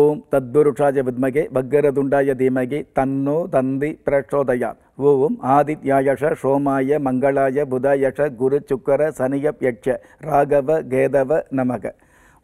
ஓம் தத்வருஷாய வித்மகே பக்கரதுண்டாய தீமகி தன்னோ தந்தி பிரச்சோதயா ஓம் ஆதித்யாயஷ சோமாய மங்களாய புதாயஷ குரு சுக்கர சனிய யட்ச ராகவ கேதவ நமக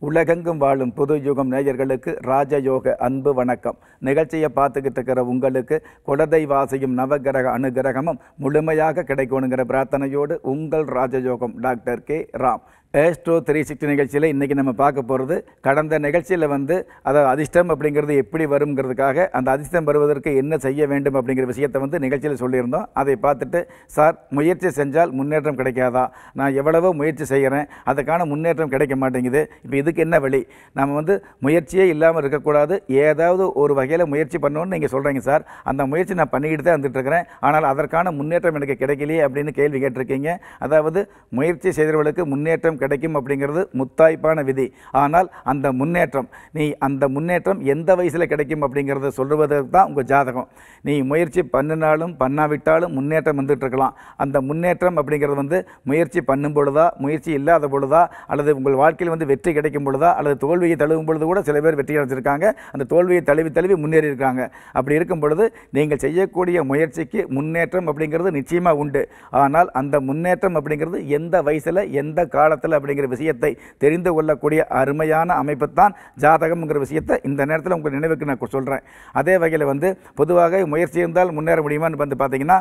உலகெங்கும் வாழும் புது யுகம் நேயர்களுக்கு ராஜயோக அன்பு வணக்கம் நிகழ்ச்சியை பார்த்துக்கிட்டு இருக்கிற உங்களுக்கு குலதை வாசியும் நவகிரக அனுகிரகமும் முழுமையாக கிடைக்கணுங்கிற பிரார்த்தனையோடு உங்கள் ராஜயோகம் doctor K Ram astro three sixty நிகழ்ச்சியில் இன்றைக்கி நம்ம பார்க்க போகிறது கடந்த நிகழ்ச்சியில் வந்து அதாவது அதிர்ஷ்டம் அப்படிங்கிறது எப்படி வருங்கிறதுக்காக அந்த அதிர்ஷ்டம் வருவதற்கு என்ன செய்ய வேண்டும் அப்படிங்கிற விஷயத்தை வந்து நிகழ்ச்சியில் சொல்லியிருந்தோம் அதை பார்த்துட்டு சார் முயற்சி செஞ்சால் முன்னேற்றம் கிடைக்காதா நான் எவ்வளவோ முயற்சி செய்கிறேன் அதுக்கான முன்னேற்றம் கிடைக்க மாட்டேங்குது இப்போ இதுக்கு என்ன வழி நம்ம வந்து முயற்சியே இல்லாமல் இருக்கக்கூடாது ஏதாவது ஒரு வகையில் முயற்சி பண்ணணுன்னு நீங்கள் சொல்கிறீங்க சார் அந்த முயற்சி நான் பண்ணிக்கிட்டு தான் இருக்கிறேன் ஆனால் அதற்கான முன்னேற்றம் எனக்கு கிடைக்கலையே அப்படின்னு கேள்வி கேட்டிருக்கீங்க அதாவது முயற்சி செய்தவர்களுக்கு முன்னேற்றம் கிடைக்கும் அப்படிங்கிறது முத்தாய்ப்பான விதி ஆனால் அந்த முன்னேற்றம் நீ அந்த முன்னேற்றம் எந்த வயசில் கிடைக்கும் அப்படிங்கிறத சொல்வதற்கு தான் உங்கள் ஜாதகம் நீ முயற்சி பண்ணினாலும் பண்ணாவிட்டாலும் முன்னேற்றம் வந்துட்டுருக்கலாம் அந்த முன்னேற்றம் அப்படிங்கிறது வந்து முயற்சி பண்ணும் பொழுதா முயற்சி இல்லாத பொழுதா அல்லது உங்கள் வாழ்க்கையில் வந்து வெற்றி கிடைக்கும் பொழுதா அல்லது தோல்வியை தழுவும் பொழுது கூட சில பேர் வெற்றி அடைஞ்சிருக்காங்க அந்த தோல்வியை தழுவி தழுவி முன்னேறியிருக்காங்க அப்படி இருக்கும் பொழுது நீங்கள் செய்யக்கூடிய முயற்சிக்கு முன்னேற்றம் அப்படிங்கிறது நிச்சயமாக உண்டு ஆனால் அந்த முன்னேற்றம் அப்படிங்கிறது எந்த வயசில் எந்த காலத்தில் வாக்குகள் அப்படிங்கிற விஷயத்தை தெரிந்து கொள்ளக்கூடிய அருமையான அமைப்பு தான் ஜாதகம்ங்கிற விஷயத்தை இந்த நேரத்தில் உங்கள் நினைவுக்கு நான் சொல்கிறேன் அதே வகையில் வந்து பொதுவாக முயற்சி இருந்தால் முன்னேற முடியுமான்னு வந்து பார்த்திங்கன்னா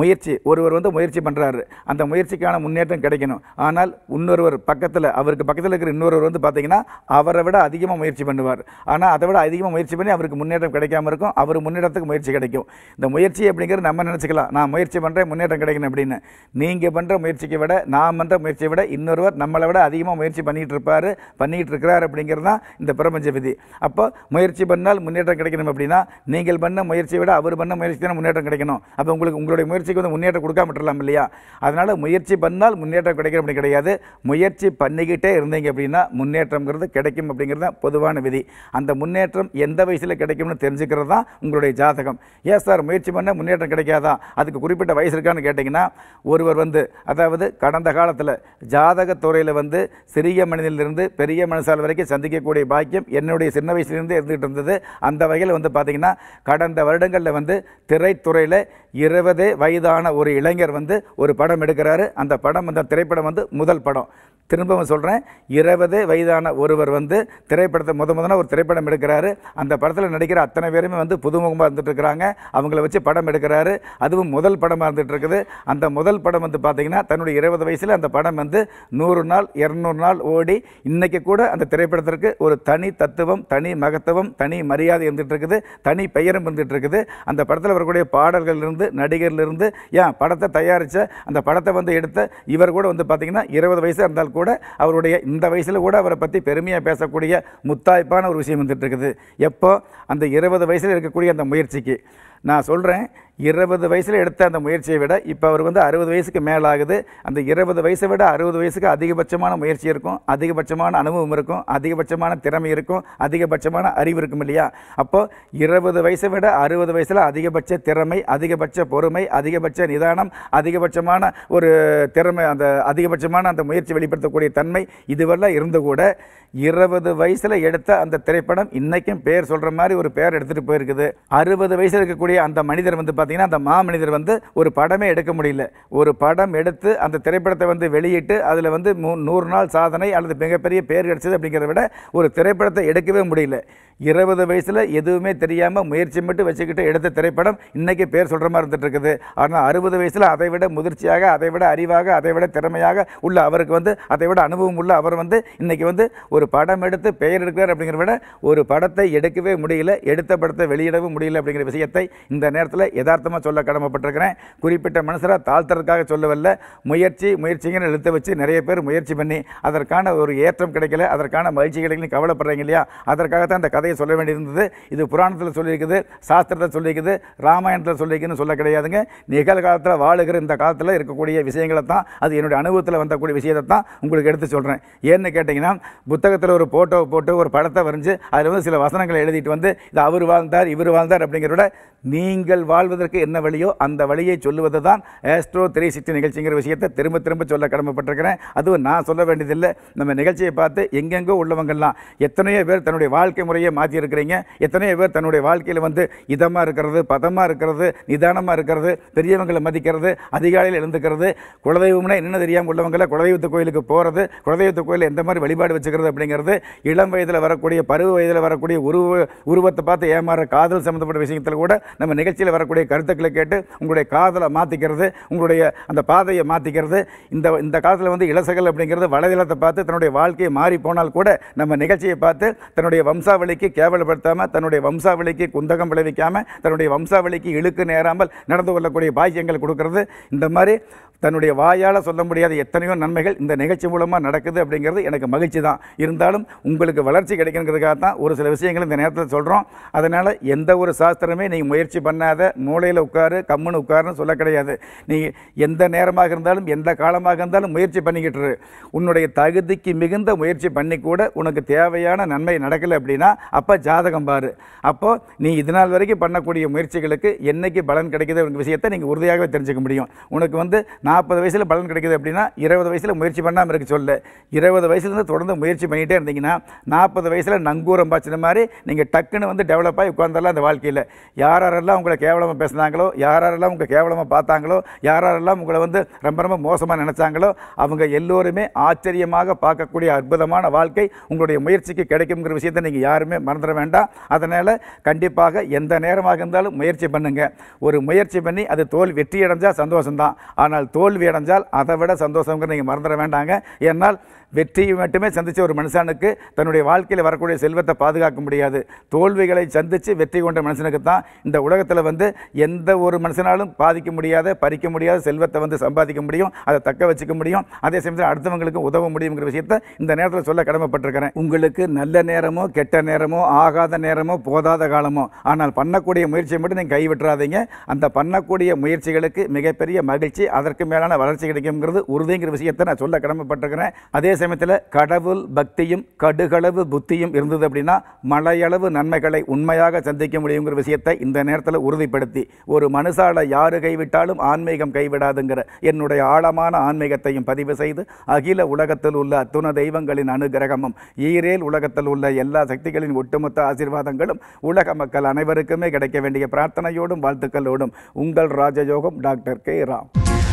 முயற்சி ஒருவர் வந்து முயற்சி பண்ணுறாரு அந்த முயற்சிக்கான முன்னேற்றம் கிடைக்கணும் ஆனால் இன்னொருவர் பக்கத்தில் அவருக்கு பக்கத்தில் இருக்கிற இன்னொருவர் வந்து பார்த்திங்கன்னா அவரை விட அதிகமாக முயற்சி பண்ணுவார் ஆனால் அதை விட அதிகமாக முயற்சி பண்ணி அவருக்கு முன்னேற்றம் கிடைக்காம இருக்கும் அவர் முன்னேற்றத்துக்கு முயற்சி கிடைக்கும் இந்த முயற்சி அப்படிங்கிறது நம்ம நினச்சிக்கலாம் நான் முயற்சி பண்ணுறேன் முன்னேற்றம் கிடைக்கணும் அப்படின்னு நீங்கள் பண்ணுற முயற்சிக்கு விட நான் பண்ணுற முயற்சியை விட இன்னொருவர் நம்மளை விட அதிகமாக முயற்சி பண்ணிகிட்டு இருப்பார் பண்ணிகிட்டு இருக்கிறார் அப்படிங்கிறது தான் இந்த பிரபஞ்ச விதி அப்போ முயற்சி பண்ணால் முன்னேற்றம் கிடைக்கணும் அப்படின்னா நீங்கள் பண்ண முயற்சியை விட அவர் பண்ண முயற்சி தான் முன்னேற்றம் கிடைக்கணும் அப்போ உங்களுக்கு உங்களுடைய முயற்சி முயற்சிக்கு வந்து முன்னேற்றம் கொடுக்காம இல்லையா அதனால் முயற்சி பண்ணால் முன்னேற்றம் கிடைக்கும் அப்படி கிடையாது முயற்சி பண்ணிக்கிட்டே இருந்தீங்க அப்படின்னா முன்னேற்றம் கிடைக்கும் அப்படிங்கிறது பொதுவான விதி அந்த முன்னேற்றம் எந்த வயசில் கிடைக்கும்னு தெரிஞ்சுக்கிறது தான் உங்களுடைய ஜாதகம் ஏன் சார் முயற்சி பண்ண முன்னேற்றம் கிடைக்காதா அதுக்கு குறிப்பிட்ட வயசு இருக்கான்னு கேட்டிங்கன்னா ஒருவர் வந்து அதாவது கடந்த காலத்தில் ஜாதகத்துறையில் வந்து சிறிய மனிதனிலிருந்து பெரிய மனசால் வரைக்கும் சந்திக்கக்கூடிய பாக்கியம் என்னுடைய சின்ன வயசுலேருந்து இருந்துகிட்டு இருந்தது அந்த வகையில் வந்து பார்த்திங்கன்னா கடந்த வருடங்களில் வந்து திரைத்துறையில் இருபது வயது வயதான ஒரு இளைஞர் வந்து ஒரு படம் எடுக்கிறாரு அந்த படம் அந்த திரைப்படம் வந்து முதல் படம் திரும்பவும் சொல்கிறேன் இருபது வயதான ஒருவர் வந்து திரைப்படத்தை முத முதல்ல ஒரு திரைப்படம் எடுக்கிறாரு அந்த படத்தில் நடிக்கிற அத்தனை பேருமே வந்து புதுமுகமாக இருக்கிறாங்க அவங்கள வச்சு படம் எடுக்கிறாரு அதுவும் முதல் படமாக இருந்துகிட்ருக்குது அந்த முதல் படம் வந்து பார்த்திங்கன்னா தன்னுடைய இருபது வயசில் அந்த படம் வந்து நூறு நாள் இரநூறு நாள் ஓடி இன்றைக்கி கூட அந்த திரைப்படத்திற்கு ஒரு தனி தத்துவம் தனி மகத்துவம் தனி மரியாதை இருந்துகிட்ருக்குது தனி பெயரும் இருந்துகிட்ருக்குது அந்த படத்தில் வரக்கூடிய பாடல்கள்லேருந்து நடிகர்லேருந்து ஏன் படத்தை தயாரித்த அந்த படத்தை வந்து எடுத்த இவர் கூட வந்து பார்த்திங்கன்னா இருபது வயசாக இருந்தால் கூட அவருடைய இந்த வயசில் கூட அவரை பற்றி பெருமையாக பேசக்கூடிய முத்தாய்ப்பான ஒரு விஷயம் வந்துட்டு இருக்குது எப்போ அந்த இருபது வயசில் இருக்கக்கூடிய அந்த முயற்சிக்கு நான் சொல்கிறேன் இருபது வயசில் எடுத்த அந்த முயற்சியை விட இப்போ அவருக்கு வந்து அறுபது வயசுக்கு மேலாகுது அந்த இருபது வயசை விட அறுபது வயசுக்கு அதிகபட்சமான முயற்சி இருக்கும் அதிகபட்சமான அனுபவம் இருக்கும் அதிகபட்சமான திறமை இருக்கும் அதிகபட்சமான அறிவு இருக்கும் இல்லையா அப்போது இருபது வயசை விட அறுபது வயசில் அதிகபட்ச திறமை அதிகபட்ச பொறுமை அதிகபட்ச நிதானம் அதிகபட்சமான ஒரு திறமை அந்த அதிகபட்சமான அந்த முயற்சி வெளிப்படுத்தக்கூடிய தன்மை இதுவெல்லாம் இருந்து கூட இருபது வயசில் எடுத்த அந்த திரைப்படம் இன்றைக்கும் பேர் சொல்கிற மாதிரி ஒரு பேர் எடுத்துகிட்டு போயிருக்குது அறுபது வயசில் இருக்கக்கூடிய அந்த மனிதர் வந்து பார்த்திங்கன்னா அந்த மாமனிதர் வந்து ஒரு படமே எடுக்க முடியல ஒரு படம் எடுத்து அந்த திரைப்படத்தை வந்து வெளியிட்டு அதில் வந்து நூறு நாள் சாதனை அல்லது மிகப்பெரிய பேர் கிடைச்சது அப்படிங்கிறத விட ஒரு திரைப்படத்தை எடுக்கவே முடியல இருபது வயசில் எதுவுமே தெரியாமல் முயற்சி மட்டும் வச்சுக்கிட்டு எடுத்த திரைப்படம் இன்றைக்கி பேர் சொல்கிற மாதிரி இருந்துகிட்டு இருக்குது ஆனால் அறுபது வயசில் அதை விட முதிர்ச்சியாக அதை விட அறிவாக அதை விட திறமையாக உள்ள அவருக்கு வந்து அதை விட அனுபவம் உள்ள அவர் வந்து இன்றைக்கி வந்து ஒரு படம் எடுத்து பெயர் எடுக்கிறார் அப்படிங்கிற விட ஒரு படத்தை எடுக்கவே முடியல எடுத்த படத்தை வெளியிடவும் முடியல அப்படிங்கிற விஷயத்தை இந்த நேரத்தில் யதார்த்தமாக சொல்ல கடமைப்பட்டிருக்கிறேன் குறிப்பிட்ட மனுஷராக தாழ்த்துறதுக்காக சொல்லவில்ல முயற்சி முயற்சிங்கிற எழுத்த வச்சு நிறைய பேர் முயற்சி பண்ணி அதற்கான ஒரு ஏற்றம் கிடைக்கல அதற்கான மகிழ்ச்சி கிடைக்கலன்னு கவலைப்படுறீங்க இல்லையா அதற்காகத்தான் அந்த கதை கதையை சொல்ல வேண்டியிருந்தது இது புராணத்தில் சொல்லியிருக்குது சாஸ்திரத்தை சொல்லியிருக்குது ராமாயணத்தில் சொல்லியிருக்குன்னு சொல்ல கிடையாதுங்க நிகழ்காலத்தில் வாழுகிற இந்த காலத்தில் இருக்கக்கூடிய விஷயங்களை தான் அது என்னுடைய அனுபவத்தில் வந்தக்கூடிய விஷயத்தை தான் உங்களுக்கு எடுத்து சொல்கிறேன் ஏன்னு கேட்டிங்கன்னா புத்தகத்தில் ஒரு ஃபோட்டோவை போட்டு ஒரு படத்தை வரைஞ்சி அதில் வந்து சில வசனங்களை எழுதிட்டு வந்து இது அவர் வாழ்ந்தார் இவர் வாழ்ந்தார் அப்படிங்கிறத நீங்கள் வாழ்வதற்கு என்ன வழியோ அந்த வழியை சொல்லுவது தான் ஆஸ்ட்ரோ த்ரீ சிக்ஸ்டி நிகழ்ச்சிங்கிற விஷயத்தை திரும்ப திரும்ப சொல்ல கடமைப்பட்டிருக்கிறேன் அதுவும் நான் சொல்ல வேண்டியதில்லை நம்ம நிகழ்ச்சியை பார்த்து எங்கெங்கோ உள்ளவங்கள்லாம் எத்தனையோ பேர் தன்னுடைய வாழ்க்கை முறையை மாற்றியிருக்கிறீங்க எத்தனையோ பேர் தன்னுடைய வாழ்க்கையில் வந்து இதமாக இருக்கிறது பதமாக இருக்கிறது நிதானமாக இருக்கிறது பெரியவங்களை மதிக்கிறது அதிகாலையில் எழுந்துக்கிறது குலதெய்வம்னா என்னென்ன தெரியாமல் உள்ளவங்களை குலதெய்வத்து கோயிலுக்கு போகிறது குலதெய்வத்து கோயிலில் எந்த மாதிரி வழிபாடு வச்சுக்கிறது அப்படிங்கிறது இளம் வயதில் வரக்கூடிய பருவ வயதில் வரக்கூடிய உருவ உருவத்தை பார்த்து ஏமாற காதல் சம்மந்தப்பட்ட விஷயத்தில் கூட நம்ம நிகழ்ச்சியில் வரக்கூடிய கருத்துக்களை கேட்டு உங்களுடைய காதலை மாற்றிக்கிறது உங்களுடைய அந்த பாதையை மாற்றிக்கிறது இந்த இந்த காலத்தில் வந்து இளசகல் அப்படிங்கிறது வலைதளத்தை பார்த்து தன்னுடைய வாழ்க்கையை மாறி போனால் கூட நம்ம நிகழ்ச்சியை பார்த்து தன்னுடைய வம்சாவளிக்கு வம்சாவளிக்கு கேவலப்படுத்தாமல் தன்னுடைய வம்சாவளிக்கு குந்தகம் விளைவிக்காமல் தன்னுடைய வம்சாவளிக்கு இழுக்கு நேராமல் நடந்து கொள்ளக்கூடிய பாக்கியங்கள் கொடுக்கறது இந்த மாதிரி தன்னுடைய வாயால் சொல்ல முடியாத எத்தனையோ நன்மைகள் இந்த நிகழ்ச்சி மூலமாக நடக்குது அப்படிங்கிறது எனக்கு மகிழ்ச்சி தான் இருந்தாலும் உங்களுக்கு வளர்ச்சி கிடைக்கணுங்கிறதுக்காக தான் ஒரு சில விஷயங்கள் இந்த நேரத்தில் சொல்கிறோம் அதனால் எந்த ஒரு சாஸ்திரமே நீங்கள் முயற்சி பண்ணாத மூளையில் உட்காரு கம்முன்னு உட்காருன்னு சொல்ல கிடையாது நீ எந்த நேரமாக இருந்தாலும் எந்த காலமாக இருந்தாலும் முயற்சி பண்ணிக்கிட்டு உன்னுடைய தகுதிக்கு மிகுந்த முயற்சி பண்ணி கூட உனக்கு தேவையான நன்மை நடக்கலை அப்படின்னா அப்போ ஜாதகம் பாரு அப்போது நீ இதனால் வரைக்கும் பண்ணக்கூடிய முயற்சிகளுக்கு என்றைக்கு பலன் கிடைக்கிது விஷயத்தை நீங்கள் உறுதியாகவே தெரிஞ்சுக்க முடியும் உனக்கு வந்து நாற்பது வயசில் பலன் கிடைக்குது அப்படின்னா இருபது வயசில் முயற்சி பண்ணாமல் இருக்க சொல்ல இருபது வயசுலேருந்து தொடர்ந்து முயற்சி பண்ணிகிட்டே இருந்தீங்கன்னா நாற்பது வயசில் நங்கூரம் பாய்ச்சின மாதிரி நீங்கள் டக்குன்னு வந்து டெவலப் ஆகி உட்காந்துடலாம் அந்த வாழ்க்கையில் யாரெல்லாம் உங்களை கேவலமாக பேசுனாங்களோ யாரெல்லாம் உங்களை கேவலமாக பார்த்தாங்களோ யாரெல்லாம் உங்களை வந்து ரொம்ப ரொம்ப மோசமாக நினச்சாங்களோ அவங்க எல்லோருமே ஆச்சரியமாக பார்க்கக்கூடிய அற்புதமான வாழ்க்கை உங்களுடைய முயற்சிக்கு கிடைக்குங்கிற விஷயத்தை நீங்கள் யாருமே மறந்துட வேண்டாம் அதனால் கண்டிப்பாக எந்த நேரமாக இருந்தாலும் முயற்சி பண்ணுங்கள் ஒரு முயற்சி பண்ணி அது தோல் வெற்றி அடைஞ்சால் சந்தோஷம்தான் ஆனால் தோல்வி அடைஞ்சால் அதை விட சந்தோஷங்கிற நீங்கள் மறந்துட வேண்டாங்க என்னால் வெற்றியை மட்டுமே சந்தித்த ஒரு மனுஷனுக்கு தன்னுடைய வாழ்க்கையில் வரக்கூடிய செல்வத்தை பாதுகாக்க முடியாது தோல்விகளை சந்தித்து வெற்றி கொண்ட மனுஷனுக்கு தான் இந்த உலகத்தில் வந்து எந்த ஒரு மனுஷனாலும் பாதிக்க முடியாத பறிக்க முடியாத செல்வத்தை வந்து சம்பாதிக்க முடியும் அதை தக்க வச்சுக்க முடியும் அதே சமயத்தில் அடுத்தவங்களுக்கு உதவ முடியுங்கிற விஷயத்தை இந்த நேரத்தில் சொல்ல கடமைப்பட்டிருக்கிறேன் உங்களுக்கு நல்ல நேரமோ கெட்ட நேரமோ ஆகாத நேரமோ போதாத காலமோ ஆனால் பண்ணக்கூடிய முயற்சியை மட்டும் நீங்கள் கைவிட்டுறாதீங்க அந்த பண்ணக்கூடிய முயற்சிகளுக்கு மிகப்பெரிய மகிழ்ச்சி அதற்கு மேலான வளர்ச்சி கிடைக்குங்கிறது உறுதிங்கிற விஷயத்தை நான் சொல்ல கடமைப்பட்டிருக்கிறேன் அதே சமயத்தில் கடவுள் பக்தியும் கடுகளவு புத்தியும் இருந்தது அப்படின்னா மலையளவு நன்மைகளை உண்மையாக சந்திக்க முடியுங்கிற விஷயத்தை இந்த நேரத்தில் உறுதிப்படுத்தி ஒரு மனுஷால யாரு கைவிட்டாலும் ஆன்மீகம் கைவிடாதுங்கிற என்னுடைய ஆழமான ஆன்மீகத்தையும் பதிவு செய்து அகில உலகத்தில் உள்ள அத்துண தெய்வங்களின் அனுகிரகமும் ஈரேல் உலகத்தில் உள்ள எல்லா சக்திகளின் ஒட்டுமொத்த ஆசீர்வாதங்களும் உலக மக்கள் அனைவருக்குமே கிடைக்க வேண்டிய பிரார்த்தனையோடும் வாழ்த்துக்களோடும் உங்கள் ராஜயோகம் டாக்டர் கே ராம்